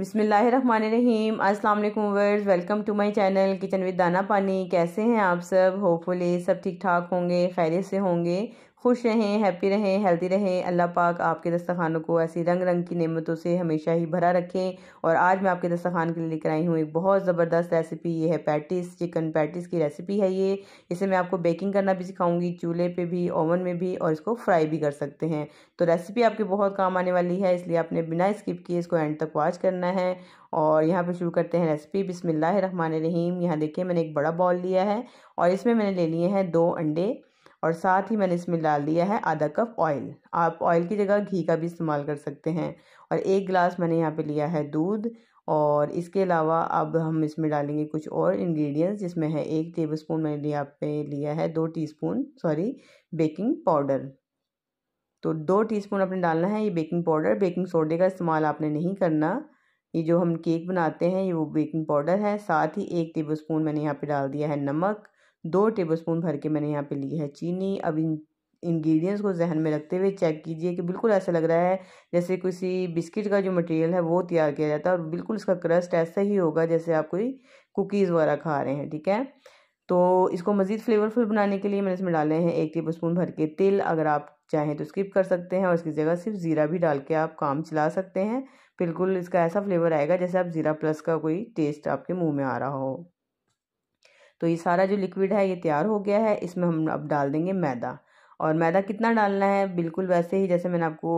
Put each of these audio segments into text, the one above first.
बिसमीम अस्सलाम वर्स welcome to my channel kitchen with दाना पानी कैसे हैं आप सब होपफुली सब ठीक ठाक होंगे खैरियत से होंगे खुश रहें हैप्पी रहें हेल्दी रहें अल्लाह पाक आपके दस्तखानों को ऐसी रंग रंग की नेमतों से हमेशा ही भरा रखें और आज मैं आपके दस्तखान के लिए लेकर आई हूँ एक बहुत ज़बरदस्त रेसिपी ये है पैटिस चिकन पैटिस की रेसिपी है ये इसे मैं आपको बेकिंग करना भी सिखाऊंगी चूल्हे पे भी ओवन में भी और इसको फ्राई भी कर सकते हैं तो रेसिपी आपके बहुत काम आने वाली है इसलिए आपने बिना स्किप किए इसको एंड तक वॉच करना है और यहाँ पर शुरू करते हैं रेसिपी बिसमिल्ल रहीम यहाँ देखिए मैंने एक बड़ा बॉल लिया है और इसमें मैंने ले लिए हैं दो अंडे और साथ ही मैंने इसमें डाल दिया है आधा कप ऑयल आप ऑयल की जगह घी का भी इस्तेमाल कर सकते हैं और एक गिलास मैंने यहाँ पे लिया है दूध और इसके अलावा अब हम इसमें डालेंगे कुछ और इंग्रेडिएंट्स जिसमें है एक टेबल स्पून मैंने यहाँ पे लिया है दो टीस्पून सॉरी बेकिंग पाउडर तो दो टीस्पून आपने डालना है ये बेकिंग पाउडर बेकिंग सोडे का इस्तेमाल आपने नहीं करना ये जो हम केक बनाते हैं ये वो बेकिंग पाउडर है साथ ही एक टेबल स्पून मैंने यहाँ पर डाल दिया है नमक दो टेबलस्पून भर के मैंने यहाँ पे ली है चीनी अब इन इंग्रेडिएंट्स को जहन में रखते हुए चेक कीजिए कि बिल्कुल ऐसा लग रहा है जैसे किसी बिस्किट का जो मटेरियल है वो तैयार किया जाता है और बिल्कुल इसका क्रस्ट ऐसा ही होगा जैसे आप कोई कुकीज़ वगैरह खा रहे हैं ठीक है तो इसको मज़ीद फ्लेवरफुल बनाने के लिए मैंने इसमें डाले हैं एक टेबल स्पून भर के तेल अगर आप चाहें तो स्किप कर सकते हैं और इसकी जगह सिर्फ ज़ीरा भी डाल के आप काम चला सकते हैं बिल्कुल इसका ऐसा फ्लेवर आएगा जैसे आप ज़ीरा प्लस का कोई टेस्ट आपके मुंह में आ रहा हो तो ये सारा जो लिक्विड है ये तैयार हो गया है इसमें हम अब डाल देंगे मैदा और मैदा कितना डालना है बिल्कुल वैसे ही जैसे मैंने आपको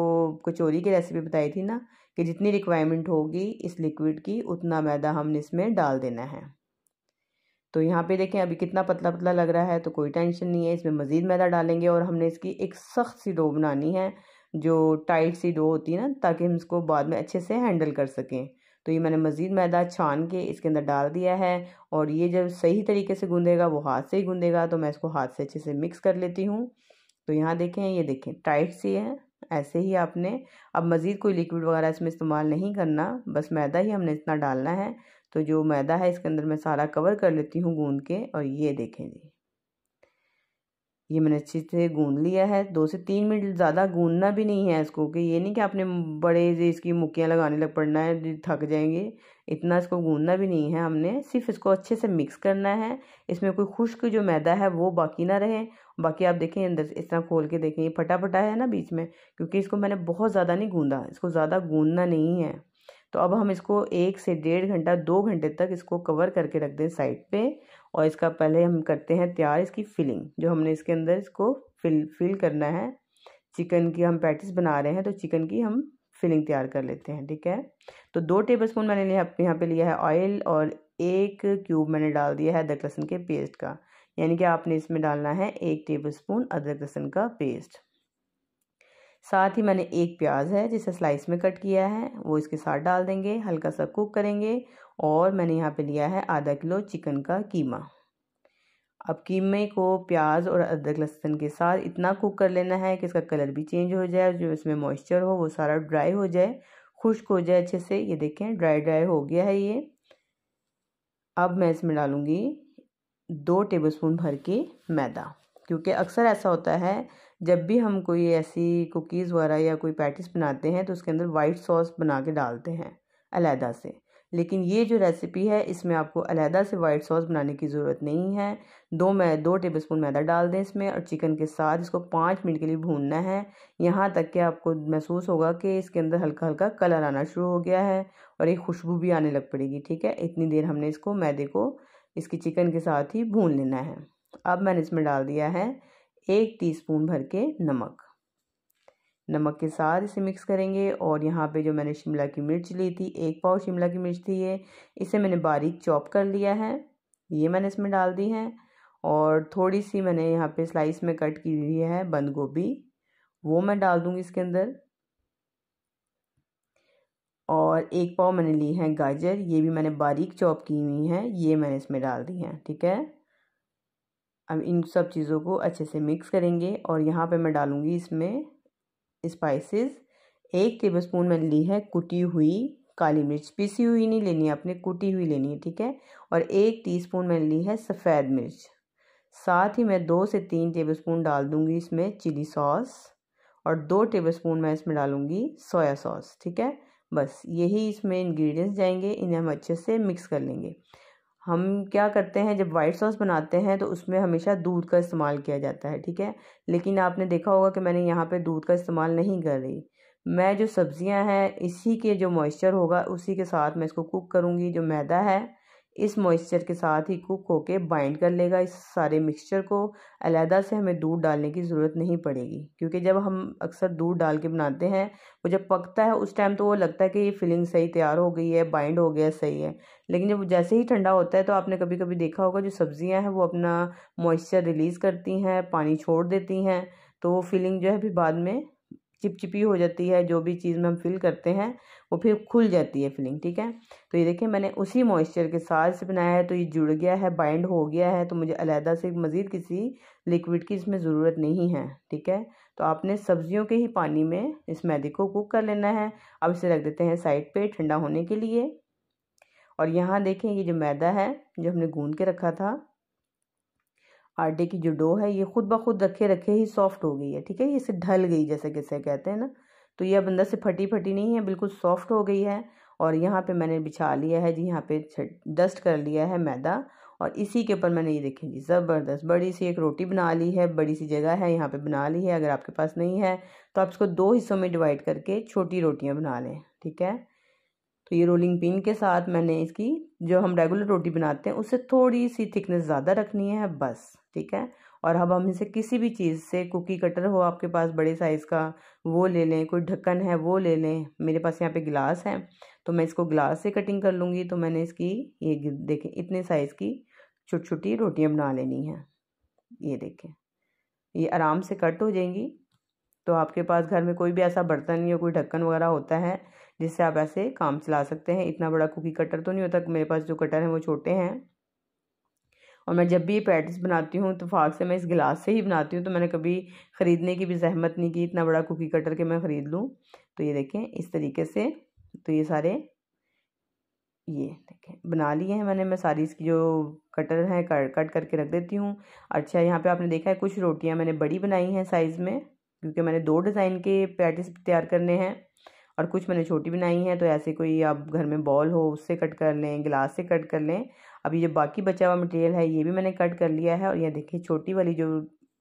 कचौरी की रेसिपी बताई थी ना कि जितनी रिक्वायरमेंट होगी इस लिक्विड की उतना मैदा हमने इसमें डाल देना है तो यहाँ पे देखें अभी कितना पतला पतला लग रहा है तो कोई टेंशन नहीं है इसमें मज़ीद मैदा डालेंगे और हमने इसकी एक सख्त सी डो बनानी है जो टाइट सी डो होती है ना ताकि हम इसको बाद में अच्छे से हैंडल कर सकें तो ये मैंने मज़ीद मैदा छान के इसके अंदर डाल दिया है और ये जब सही तरीके से गूँधेगा वो हाथ से ही गूँधेगा तो मैं इसको हाथ से अच्छे से मिक्स कर लेती हूँ तो यहाँ देखें ये देखें टाइट सी है ऐसे ही आपने अब मज़ीद कोई लिक्विड वगैरह इसमें इस्तेमाल नहीं करना बस मैदा ही हमने इतना डालना है तो जो मैदा है इसके अंदर मैं सारा कवर कर लेती हूँ गूँध के और ये देखें जी ये मैंने अच्छे से गूंद लिया है दो से तीन मिनट ज़्यादा गूंदना भी नहीं है इसको कि ये नहीं कि आपने बड़े इसकी मुक्कियाँ लगाने लग पड़ना है थक जाएंगे इतना इसको गूंदना भी नहीं है हमने सिर्फ इसको अच्छे से मिक्स करना है इसमें कोई खुश्क जो मैदा है वो बाकी ना रहे बाकी आप देखें अंदर इस तरह खोल के देखें ये फटा फटा है ना बीच में क्योंकि इसको मैंने बहुत ज़्यादा नहीं गूँधा इसको ज़्यादा गूंदना नहीं है तो अब हम इसको एक से डेढ़ घंटा दो घंटे तक इसको कवर करके रख दें साइड पे और इसका पहले हम करते हैं तैयार इसकी फिलिंग जो हमने इसके अंदर इसको फिल फिल करना है चिकन की हम पैटिस बना रहे हैं तो चिकन की हम फिलिंग तैयार कर लेते हैं ठीक है तो दो टेबल स्पून मैंने लिया अपने यहाँ पे लिया है ऑयल और एक क्यूब मैंने डाल दिया है अदरक लहसुन के पेस्ट का यानी कि आपने इसमें डालना है एक टेबल स्पून अदरक लहसुन का पेस्ट साथ ही मैंने एक प्याज है जिसे स्लाइस में कट किया है वो इसके साथ डाल देंगे हल्का सा कुक करेंगे और मैंने यहाँ पे लिया है आधा किलो चिकन का कीमा अब कीमे को प्याज और अदरक लहसुन के साथ इतना कुक कर लेना है कि इसका कलर भी चेंज हो जाए जो इसमें मॉइस्चर हो वो सारा ड्राई हो जाए खुश्क हो जाए अच्छे से ये देखें ड्राई ड्राई हो गया है ये अब मैं इसमें डालूँगी दो टेबलस्पून भर के मैदा क्योंकि अक्सर ऐसा होता है जब भी हम कोई ऐसी कुकीज़ वगैरह या कोई पैटिस बनाते हैं तो उसके अंदर वाइट सॉस बना के डालते हैं अलहदा से लेकिन ये जो रेसिपी है इसमें आपको अलहदा से वाइट सॉस बनाने की ज़रूरत नहीं है दो मै दो टेबल स्पून मैदा डाल दें इसमें और चिकन के साथ इसको पाँच मिनट के लिए भूनना है यहाँ तक कि आपको महसूस होगा कि इसके अंदर हल्का हल्का कलर आना शुरू हो गया है और एक खुशबू भी आने लग पड़ेगी ठीक है इतनी देर हमने इसको मैदे को इसकी चिकन के साथ ही भून लेना है अब मैंने इसमें डाल दिया है एक टीस्पून भर के नमक नमक के साथ इसे मिक्स करेंगे और यहाँ पे जो मैंने शिमला की मिर्च ली थी एक पाव शिमला की मिर्च थी ये इसे मैंने बारीक चॉप कर लिया है ये मैंने इसमें डाल दी है और थोड़ी सी मैंने यहाँ पे स्लाइस में कट की हुई है बंद गोभी वो मैं डाल दूँगी इसके अंदर और एक पाव मैंने ली है गाजर ये भी मैंने बारीक चॉप की हुई हैं ये मैंने इसमें डाल दी हैं ठीक है अब इन सब चीज़ों को अच्छे से मिक्स करेंगे और यहाँ पे मैं डालूँगी इसमें स्पाइसेस एक टेबल स्पून मैंने ली है कुटी हुई काली मिर्च पिसी हुई नहीं लेनी है आपने कुटी हुई लेनी है ठीक है और एक टीस्पून मैंने ली है सफ़ेद मिर्च साथ ही मैं दो से तीन टेबलस्पून डाल दूंगी इसमें चिली सॉस और दो टेबलस्पून मैं इसमें डालूँगी सोया सॉस ठीक है बस यही इसमें इंग्रेडिएंट्स जाएंगे इन्हें हम अच्छे से मिक्स कर लेंगे हम क्या करते हैं जब वाइट सॉस बनाते हैं तो उसमें हमेशा दूध का इस्तेमाल किया जाता है ठीक है लेकिन आपने देखा होगा कि मैंने यहाँ पे दूध का इस्तेमाल नहीं कर रही मैं जो सब्ज़ियाँ हैं इसी के जो मॉइस्चर होगा उसी के साथ मैं इसको कुक करूँगी जो मैदा है इस मॉइस्चर के साथ ही कुक होके बाइंड कर लेगा इस सारे मिक्सचर को अलहदा से हमें दूध डालने की ज़रूरत नहीं पड़ेगी क्योंकि जब हम अक्सर दूध डाल के बनाते हैं वो जब पकता है उस टाइम तो वो लगता है कि ये फिलिंग सही तैयार हो गई है बाइंड हो गया सही है लेकिन जब जैसे ही ठंडा होता है तो आपने कभी कभी देखा होगा जो सब्ज़ियाँ हैं वो अपना मॉइस्चर रिलीज़ करती हैं पानी छोड़ देती हैं तो वो फीलिंग जो है फिर बाद में चिपचिपी हो जाती है जो भी चीज़ में हम फिल करते हैं वो फिर खुल जाती है फिलिंग ठीक है तो ये देखिए मैंने उसी मॉइस्चर के साथ से बनाया है तो ये जुड़ गया है बाइंड हो गया है तो मुझे अलहदा से मज़ीद किसी लिक्विड की इसमें ज़रूरत नहीं है ठीक है तो आपने सब्जियों के ही पानी में इस मैदे को कुक कर लेना है अब इसे रख देते हैं साइड पर ठंडा होने के लिए और यहाँ देखें ये जो मैदा है जो हमने गूंद के रखा था आटे की जो डो है ये खुद ब खुद रखे रखे ही सॉफ्ट हो गई है ठीक है ये इसे ढल गई जैसे किसे कहते हैं ना तो ये अब अंदर से फटी फटी नहीं है बिल्कुल सॉफ्ट हो गई है और यहाँ पे मैंने बिछा लिया है जी यहाँ पे डस्ट कर लिया है मैदा और इसी के ऊपर मैंने ये देखी जी ज़बरदस्त बड़ी सी एक रोटी बना ली है बड़ी सी जगह है यहाँ पे बना ली है अगर आपके पास नहीं है तो आप इसको दो हिस्सों में डिवाइड करके छोटी रोटियाँ बना लें ठीक है तो ये रोलिंग पिन के साथ मैंने इसकी जो हम रेगुलर रोटी बनाते हैं उससे थोड़ी सी थिकनेस ज़्यादा रखनी है बस ठीक है और अब हम इसे किसी भी चीज़ से कुकी कटर हो आपके पास बड़े साइज़ का वो ले लें कोई ढक्कन है वो ले लें मेरे पास यहाँ पे गिलास है तो मैं इसको गिलास से कटिंग कर लूँगी तो मैंने इसकी ये देखें इतने साइज़ की छोटी छोटी रोटियाँ बना लेनी हैं ये देखें ये आराम से कट हो जाएंगी तो आपके पास घर में कोई भी ऐसा बर्तन या कोई ढक्कन वगैरह होता है जिससे आप ऐसे काम चला सकते हैं इतना बड़ा कुकी कटर तो नहीं होता मेरे पास जो कटर हैं वो छोटे हैं और मैं जब भी ये पैटिस बनाती हूँ तो फाक से मैं इस गिलास से ही बनाती हूँ तो मैंने कभी ख़रीदने की भी जहमत नहीं की इतना बड़ा कुकी कटर के मैं ख़रीद लूँ तो ये देखें इस तरीके से तो ये सारे ये देखें बना लिए हैं मैंने मैं सारी इसकी जो कटर हैं कट कट करके रख देती हूँ अच्छा यहाँ पर आपने देखा है कुछ रोटियाँ मैंने बड़ी बनाई हैं साइज़ में क्योंकि मैंने दो डिज़ाइन के पैटिस तैयार करने हैं और कुछ मैंने छोटी बनाई है तो ऐसे कोई आप घर में बॉल हो उससे कट कर लें गिलास से कट कर लें अभी जो बाकी बचा हुआ मटेरियल है ये भी मैंने कट कर लिया है और ये देखिए छोटी वाली जो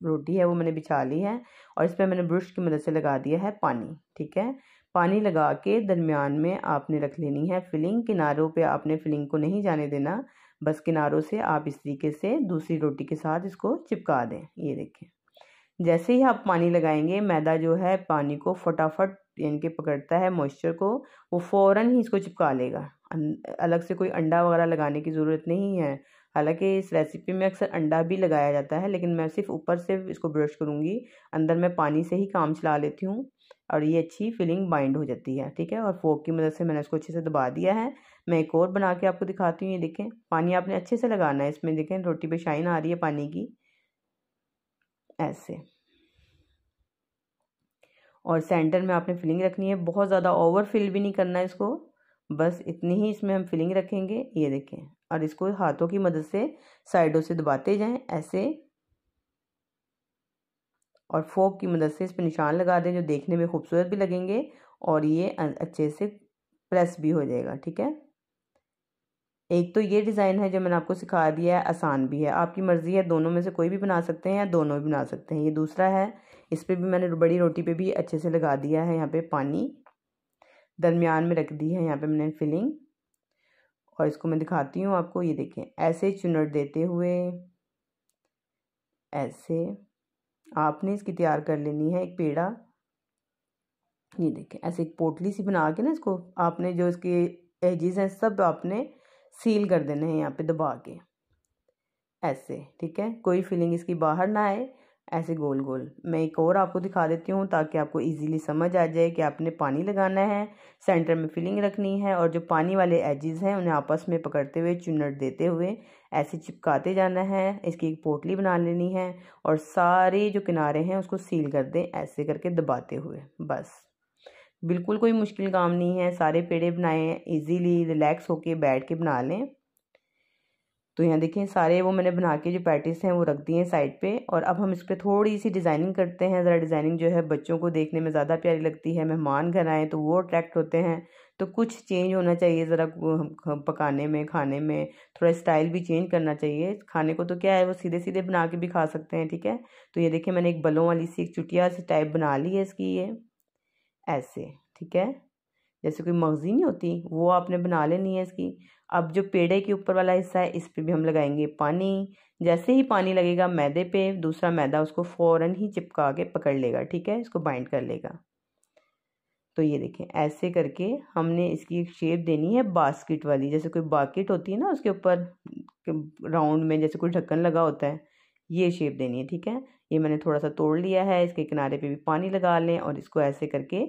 रोटी है वो मैंने बिछा ली है और इस पर मैंने ब्रश की मदद से लगा दिया है पानी ठीक है पानी लगा के दरमियान में आपने रख लेनी है फिलिंग किनारों पे आपने फिलिंग को नहीं जाने देना बस किनारों से आप इस तरीके से दूसरी रोटी के साथ इसको चिपका दें ये देखें जैसे ही आप पानी लगाएंगे मैदा जो है पानी को फटाफट यानी कि पकड़ता है मॉइस्चर को वो फ़ौरन ही इसको चिपका लेगा अलग से कोई अंडा वगैरह लगाने की ज़रूरत नहीं है हालांकि इस रेसिपी में अक्सर अंडा भी लगाया जाता है लेकिन मैं सिर्फ ऊपर से इसको ब्रश करूँगी अंदर मैं पानी से ही काम चला लेती हूँ और ये अच्छी फीलिंग बाइंड हो जाती है ठीक है और फोक की मदद से मैंने इसको अच्छे से दबा दिया है मैं एक और बना के आपको दिखाती हूँ ये देखें पानी आपने अच्छे से लगाना है इसमें देखें रोटी पे शाइन आ रही है पानी की ऐसे और सेंटर में आपने फिलिंग रखनी है बहुत ज़्यादा ओवर फिल भी नहीं करना इसको बस इतनी ही इसमें हम फिलिंग रखेंगे ये देखें और इसको हाथों की मदद से साइडों से दबाते जाएं ऐसे और फोक की मदद से इस पर निशान लगा दें जो देखने में खूबसूरत भी लगेंगे और ये अच्छे से प्रेस भी हो जाएगा ठीक है एक तो ये डिज़ाइन है जो मैंने आपको सिखा दिया है आसान भी है आपकी मर्ज़ी है दोनों में से कोई भी बना सकते हैं या दोनों भी बना सकते हैं ये दूसरा है इस पर भी मैंने बड़ी रोटी पे भी अच्छे से लगा दिया है यहाँ पे पानी दरमियान में रख दी है यहाँ पे मैंने फिलिंग और इसको मैं दिखाती हूँ आपको ये देखें ऐसे चुनट देते हुए ऐसे आपने इसकी तैयार कर लेनी है एक पेड़ा ये देखें ऐसे एक पोटली सी बना के ना इसको आपने जो इसके एजिज़ हैं सब आपने सील कर देने हैं यहाँ पे दबा के ऐसे ठीक है कोई फीलिंग इसकी बाहर ना आए ऐसे गोल गोल मैं एक और आपको दिखा देती हूँ ताकि आपको इजीली समझ आ जाए कि आपने पानी लगाना है सेंटर में फिलिंग रखनी है और जो पानी वाले एजेस हैं उन्हें आपस में पकड़ते हुए चुनट देते हुए ऐसे चिपकाते जाना है इसकी एक पोटली बना लेनी है और सारे जो किनारे हैं उसको सील कर दें ऐसे करके दबाते हुए बस बिल्कुल कोई मुश्किल काम नहीं है सारे पेड़े बनाए हैं ईजीली रिलैक्स होके बैठ के बना लें तो यहाँ देखें सारे वो मैंने बना के जो पैटिस हैं वो रख दिए हैं साइड पे और अब हम इस पर थोड़ी सी डिज़ाइनिंग करते हैं ज़रा डिज़ाइनिंग जो है बच्चों को देखने में ज़्यादा प्यारी लगती है मेहमान घर आए तो वो अट्रैक्ट होते हैं तो कुछ चेंज होना चाहिए ज़रा पकाने में खाने में थोड़ा स्टाइल भी चेंज करना चाहिए खाने को तो क्या है वो सीधे सीधे बना के भी खा सकते हैं ठीक है तो ये देखें मैंने एक बलों वाली सी एक चुटिया से टाइप बना ली है इसकी ये ऐसे ठीक है जैसे कोई मगजी नहीं होती वो आपने बना लेनी है इसकी अब जो पेड़े के ऊपर वाला हिस्सा है इस पर भी हम लगाएंगे पानी जैसे ही पानी लगेगा मैदे पे दूसरा मैदा उसको फ़ौरन ही चिपका के पकड़ लेगा ठीक है इसको बाइंड कर लेगा तो ये देखें ऐसे करके हमने इसकी एक शेप देनी है बास्केट वाली जैसे कोई बाकेट होती है ना उसके ऊपर राउंड में जैसे कोई ढक्कन लगा होता है ये शेप देनी है ठीक है ये मैंने थोड़ा सा तोड़ लिया है इसके किनारे पे भी पानी लगा लें और इसको ऐसे करके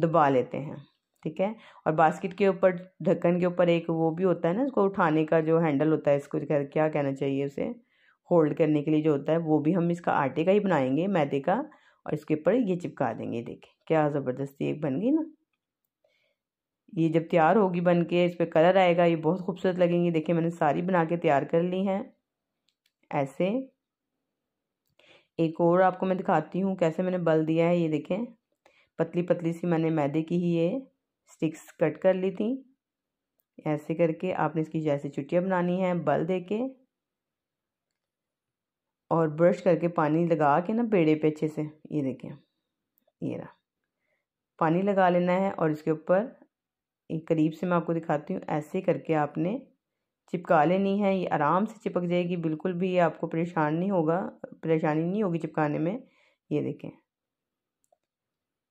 दबा लेते हैं ठीक है और बास्केट के ऊपर ढक्कन के ऊपर एक वो भी होता है ना इसको उठाने का जो हैंडल होता है इसको क्या कहना चाहिए उसे होल्ड करने के लिए जो होता है वो भी हम इसका आटे का ही बनाएंगे मैदे का और इसके ऊपर ये चिपका देंगे देखें क्या ज़बरदस्ती एक बन गई ना ये जब तैयार होगी बन के इस पर कलर आएगा ये बहुत खूबसूरत लगेंगी देखिए मैंने सारी बना के तैयार कर ली हैं ऐसे एक और आपको मैं दिखाती हूँ कैसे मैंने बल दिया है ये देखें पतली पतली सी मैंने मैदे की ही ये स्टिक्स कट कर ली थी ऐसे करके आपने इसकी जैसे चुटिया बनानी है बल दे के और ब्रश करके पानी लगा के ना पेड़े पे अच्छे से ये देखें ये रहा पानी लगा लेना है और इसके ऊपर करीब से मैं आपको दिखाती हूँ ऐसे करके आपने चिपका लेनी है ये आराम से चिपक जाएगी बिल्कुल भी आपको परेशान नहीं होगा परेशानी नहीं होगी चिपकाने में ये देखें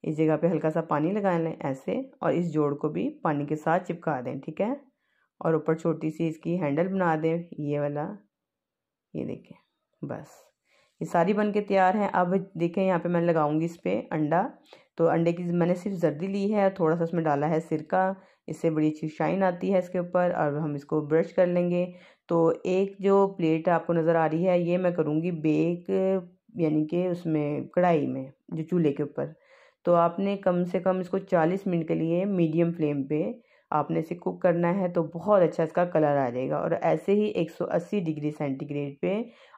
इस जगह पे हल्का सा पानी लगा लें ऐसे और इस जोड़ को भी पानी के साथ चिपका दें ठीक है और ऊपर छोटी सी इसकी हैंडल बना दें ये वाला ये देखें बस ये सारी बन के तैयार हैं अब देखें यहाँ पे मैं लगाऊंगी इस पर अंडा तो अंडे की मैंने सिर्फ जर्दी ली है थोड़ा सा उसमें डाला है सिरका इससे बड़ी अच्छी शाइन आती है इसके ऊपर और हम इसको ब्रश कर लेंगे तो एक जो प्लेट आपको नज़र आ रही है ये मैं करूँगी बेक यानी कि उसमें कढ़ाई में जो चूल्हे के ऊपर तो आपने कम से कम इसको चालीस मिनट के लिए मीडियम फ्लेम पे आपने इसे कुक करना है तो बहुत अच्छा इसका कलर आ जाएगा और ऐसे ही 180 डिग्री सेंटीग्रेड पे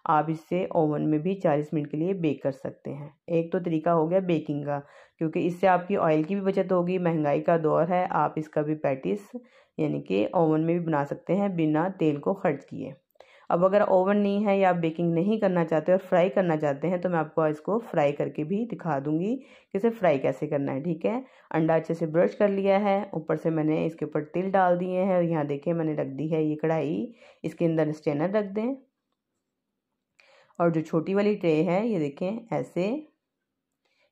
आप इसे ओवन में भी 40 मिनट के लिए बेक कर सकते हैं एक तो तरीका हो गया बेकिंग का क्योंकि इससे आपकी ऑयल की भी बचत होगी महंगाई का दौर है आप इसका भी पैटिस यानी कि ओवन में भी बना सकते हैं बिना तेल को खर्च किए अब अगर ओवन नहीं है या आप बेकिंग नहीं करना चाहते और फ्राई करना चाहते हैं तो मैं आपको इसको फ्राई करके भी दिखा दूंगी कि इसे फ्राई कैसे करना है ठीक है अंडा अच्छे से ब्रश कर लिया है ऊपर से मैंने इसके ऊपर तिल डाल दिए हैं और यहाँ देखिए मैंने रख दी है ये कढ़ाई इसके अंदर स्टेनर रख दें और जो छोटी वाली ट्रे है ये देखें ऐसे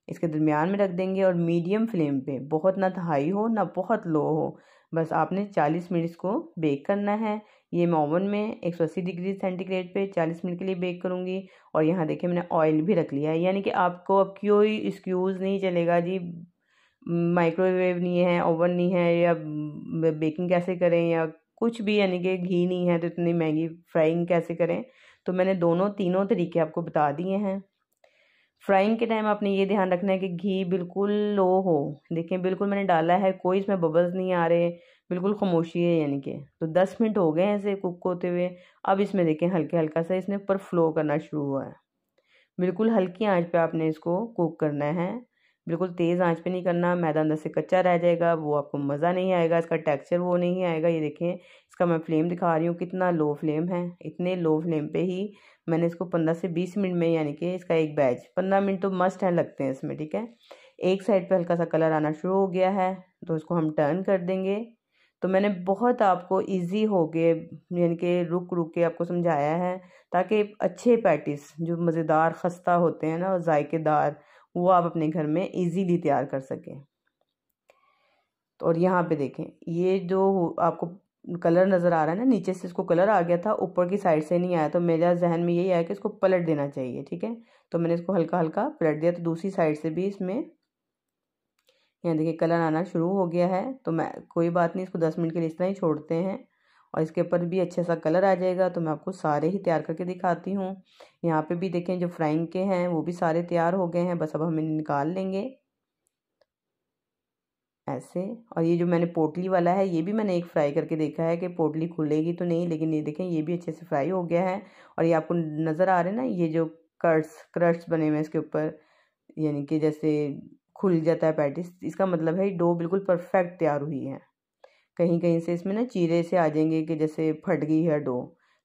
इसके दरमियान में रख देंगे और मीडियम फ्लेम पे बहुत ना हाई हो ना बहुत लो हो बस आपने 40 मिनट इसको बेक करना है ये मैं ओवन में 180 डिग्री सेंटीग्रेड पे 40 मिनट के लिए बेक करूँगी और यहाँ देखिए मैंने ऑयल भी रख लिया है यानी कि आपको अब कोई एक्सक्यूज़ नहीं चलेगा जी माइक्रोवेव नहीं है ओवन नहीं है या बेकिंग कैसे करें या कुछ भी यानी कि घी नहीं है तो इतनी महंगी फ्राइंग कैसे करें तो मैंने दोनों तीनों तरीके आपको बता दिए हैं फ्राइंग के टाइम आपने ये ध्यान रखना है कि घी बिल्कुल लो हो देखें बिल्कुल मैंने डाला है कोई इसमें बबल्स नहीं आ रहे बिल्कुल खामोशी है यानी कि तो दस मिनट हो गए हैं इसे कुक होते हुए अब इसमें देखें हल्के हल्का सा इसने ऊपर फ्लो करना शुरू हुआ है बिल्कुल हल्की आंच पे आपने इसको कुक करना है बिल्कुल तेज़ आंच पे नहीं करना मैदा अंदर से कच्चा रह जाएगा वो आपको मज़ा नहीं आएगा इसका टेक्सचर वो नहीं आएगा ये देखें इसका मैं फ्लेम दिखा रही हूँ कितना लो फ्लेम है इतने लो फ्लेम पे ही मैंने इसको पंद्रह से बीस मिनट में यानी कि इसका एक बैच पंद्रह मिनट तो मस्ट है लगते हैं इसमें ठीक है एक साइड पे हल्का सा कलर आना शुरू हो गया है तो इसको हम टर्न कर देंगे तो मैंने बहुत आपको इजी हो के यानी कि रुक रुक के आपको समझाया है ताकि अच्छे पैटिस जो मज़ेदार खस्ता होते हैं ना और जायकेदार वो आप अपने घर में ईज़ीली तैयार कर सकें तो और यहाँ पे देखें ये जो आपको कलर नज़र आ रहा है ना नीचे से इसको कलर आ गया था ऊपर की साइड से नहीं आया तो मेरा जहन में यही आया कि इसको पलट देना चाहिए ठीक है तो मैंने इसको हल्का हल्का पलट दिया तो दूसरी साइड से भी इसमें यहाँ देखिए कलर आना शुरू हो गया है तो मैं कोई बात नहीं इसको दस मिनट के लिए इतना ही छोड़ते हैं और इसके ऊपर भी अच्छा सा कलर आ जाएगा तो मैं आपको सारे ही तैयार करके दिखाती हूँ यहाँ पे भी देखें जो फ्राइंग के हैं वो भी सारे तैयार हो गए हैं बस अब हम इन्हें निकाल लेंगे ऐसे और ये जो मैंने पोटली वाला है ये भी मैंने एक फ्राई करके देखा है कि पोटली खुलेगी तो नहीं लेकिन ये देखें ये भी अच्छे से फ्राई हो गया है और ये आपको नज़र आ रहे हैं ना ये जो कर्ट्स क्रट्स बने हुए हैं इसके ऊपर यानी कि जैसे खुल जाता है पैटिस इसका मतलब है डो बिल्कुल परफेक्ट तैयार हुई है कहीं कहीं से इसमें ना चीरे से आ जाएंगे कि जैसे फट गई है डो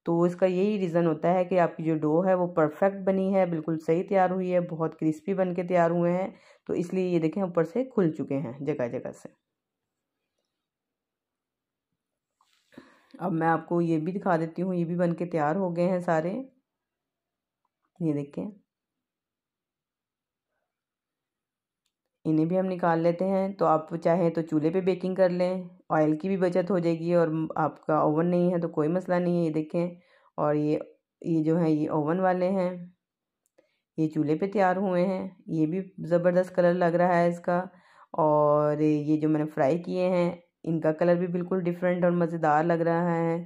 तो इसका यही रीज़न होता है कि आपकी जो डो है वो परफेक्ट बनी है बिल्कुल सही तैयार हुई है बहुत क्रिस्पी बन के तैयार हुए हैं तो इसलिए ये देखें ऊपर से खुल चुके हैं जगह जगह से अब मैं आपको ये भी दिखा देती हूँ ये भी बन के तैयार हो गए हैं सारे ये देखें इन्हें भी हम निकाल लेते हैं तो आप चाहें तो चूल्हे पे बेकिंग कर लें ऑयल की भी बचत हो जाएगी और आपका ओवन नहीं है तो कोई मसला नहीं है ये देखें और ये ये जो है ये ओवन वाले हैं ये चूल्हे पे तैयार हुए हैं ये भी ज़बरदस्त कलर लग रहा है इसका और ये जो मैंने फ्राई किए हैं इनका कलर भी बिल्कुल डिफरेंट और मज़ेदार लग रहा है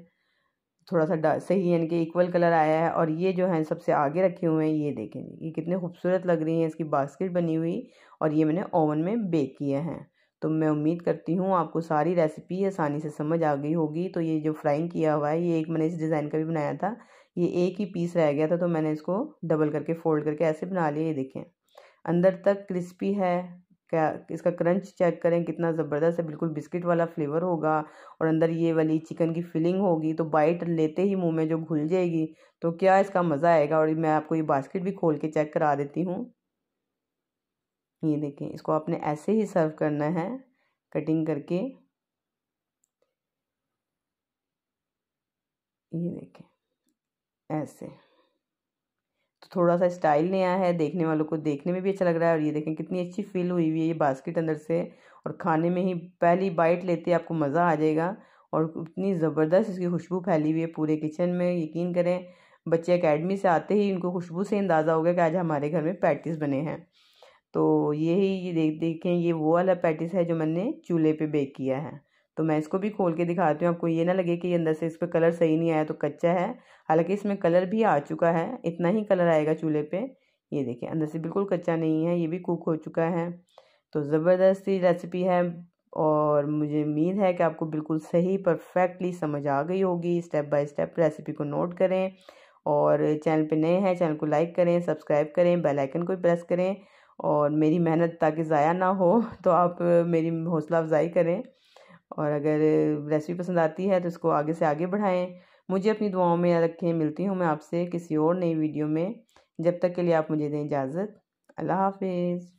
थोड़ा सा सही यानी कि इक्वल कलर आया है और ये जो है सबसे आगे रखे हुए हैं ये देखें ये कितने खूबसूरत लग रही हैं इसकी बास्केट बनी हुई और ये मैंने ओवन में बेक किए हैं तो मैं उम्मीद करती हूँ आपको सारी रेसिपी आसानी से समझ आ गई होगी तो ये जो फ्राइंग किया हुआ है ये एक मैंने इस डिज़ाइन का भी बनाया था ये एक ही पीस रह गया था तो मैंने इसको डबल करके फोल्ड करके ऐसे बना लिया ये देखें अंदर तक क्रिस्पी है क्या इसका क्रंच चेक करें कितना ज़बरदस्त है बिल्कुल बिस्किट वाला फ्लेवर होगा और अंदर ये वाली चिकन की फिलिंग होगी तो बाइट लेते ही मुंह में जो घुल जाएगी तो क्या इसका मज़ा आएगा और मैं आपको ये बास्केट भी खोल के चेक करा देती हूँ ये देखें इसको आपने ऐसे ही सर्व करना है कटिंग करके ये देखें ऐसे थोड़ा सा स्टाइल नया है देखने वालों को देखने में भी अच्छा लग रहा है और ये देखें कितनी अच्छी फील हुई हुई है ये बास्केट अंदर से और खाने में ही पहली बाइट लेते आपको मज़ा आ जाएगा और इतनी ज़बरदस्त इसकी खुशबू फैली हुई है पूरे किचन में यकीन करें बच्चे अकेडमी से आते ही उनको खुशबू से अंदाज़ा हो गया कि आज हमारे घर में पैटिस बने हैं तो यही ये देख देखें ये वो वाला पैटिस है जो मैंने चूल्हे पे बेक किया है तो मैं इसको भी खोल के दिखाती हूँ आपको ये ना लगे कि ये अंदर से इस पर कलर सही नहीं आया तो कच्चा है हालांकि इसमें कलर भी आ चुका है इतना ही कलर आएगा चूल्हे पर ये देखें अंदर से बिल्कुल कच्चा नहीं है ये भी कुक हो चुका है तो ज़बरदस्त रेसिपी है और मुझे उम्मीद है कि आपको बिल्कुल सही परफेक्टली समझ आ गई होगी स्टेप बाय स्टेप रेसिपी को नोट करें और चैनल पे नए हैं चैनल को लाइक करें सब्सक्राइब करें बेल आइकन को प्रेस करें और मेरी मेहनत ताकि ज़ाया ना हो तो आप मेरी हौसला अफजाई करें और अगर रेसिपी पसंद आती है तो इसको आगे से आगे बढ़ाएं मुझे अपनी दुआओं में रखें मिलती हूँ मैं आपसे किसी और नई वीडियो में जब तक के लिए आप मुझे दें इजाज़त अल्लाह हाफिज़